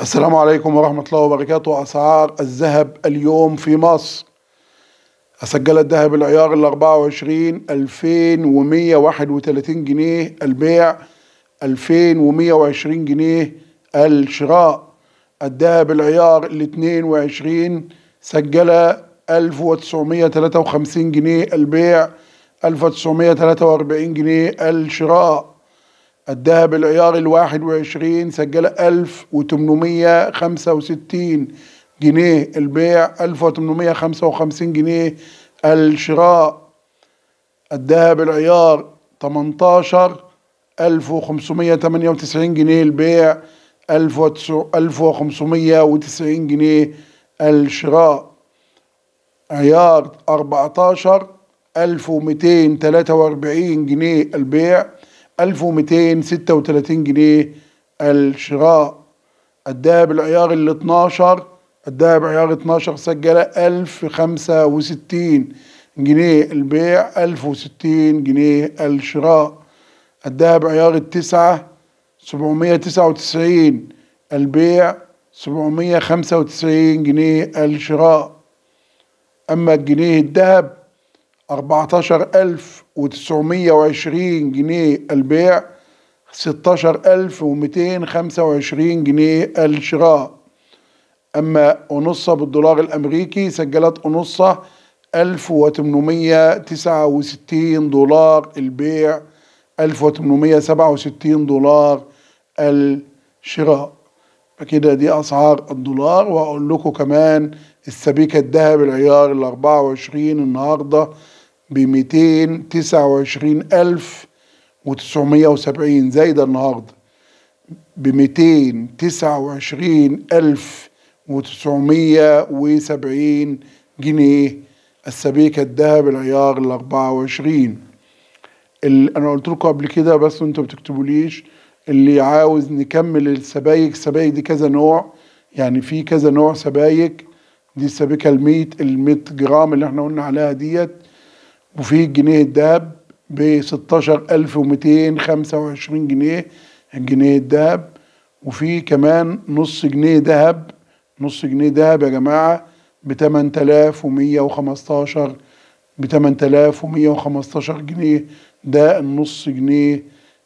السلام عليكم ورحمة الله وبركاته أسعار الذهب اليوم في مصر أسجل الذهب العيار ال 24 2131 جنيه البيع 2120 جنيه الشراء الذهب العيار ال 22 سجل 1953 جنيه البيع 1943 جنيه الشراء الذهب العيار الواحد وعشرين سجل ألف وتمنمية خمسة وستين جنيه البيع ألف وتمنمية خمسة وخمسين جنيه الشراء الذهب العيار تمنتاشر ألف وخمسمية تمانية وتسعين جنيه البيع ألف وخمسمية وتسعين جنيه الشراء عيار أربعتاشر ألف ومتين تلاتة وأربعين جنيه البيع 1236 جنيه الشراء الدهب العيار ال 12 الدهب عيار 12 سجل 1065 جنيه البيع 1060 جنيه الشراء الدهب عيار التسعة 799 البيع 795 جنيه الشراء أما الجنيه الذهب 14920 جنيه البيع 16225 جنيه الشراء أما انصه بالدولار الأمريكي سجلت انصه 1869 دولار البيع 1867 دولار الشراء فكده دي أسعار الدولار وأقول لكم كمان السبيكة الذهب العيار ال 24 النهارده ب 229970 زي ده النهارده ب 229970 جنيه السبيكة الذهب العيار ال 24 اللي انا قلت لكم قبل كده بس انتوا ما بتكتبوليش اللي عاوز نكمل السبايك السبايك دي كذا نوع يعني في كذا نوع سبايك دي السبيكة ال 100 ال 100 جرام اللي احنا قلنا عليها ديت وفي جنيه الذهب ب 16225 جنيه الجنيه الذهب وفي كمان نص جنيه ذهب نص جنيه ذهب يا جماعه ب 8115 ب 8115 جنيه ده النص جنيه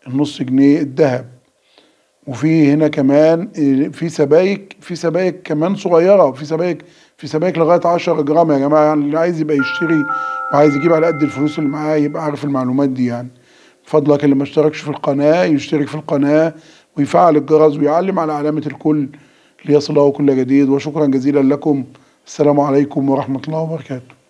النص جنيه الذهب وفي هنا كمان في سبايك في سبايك كمان صغيره وفي سبايك في سبايك لغايه 10 جرام يا جماعه يعني اللي عايز يبقى يشتري وعايز يجيب على قد الفلوس اللي معاه يبقى عارف المعلومات دي يعني بفضلك اللي ما اشتركش في القناة يشترك في القناة ويفعل الجرس ويعلم على علامة الكل ليصله كل جديد وشكرا جزيلا لكم السلام عليكم ورحمة الله وبركاته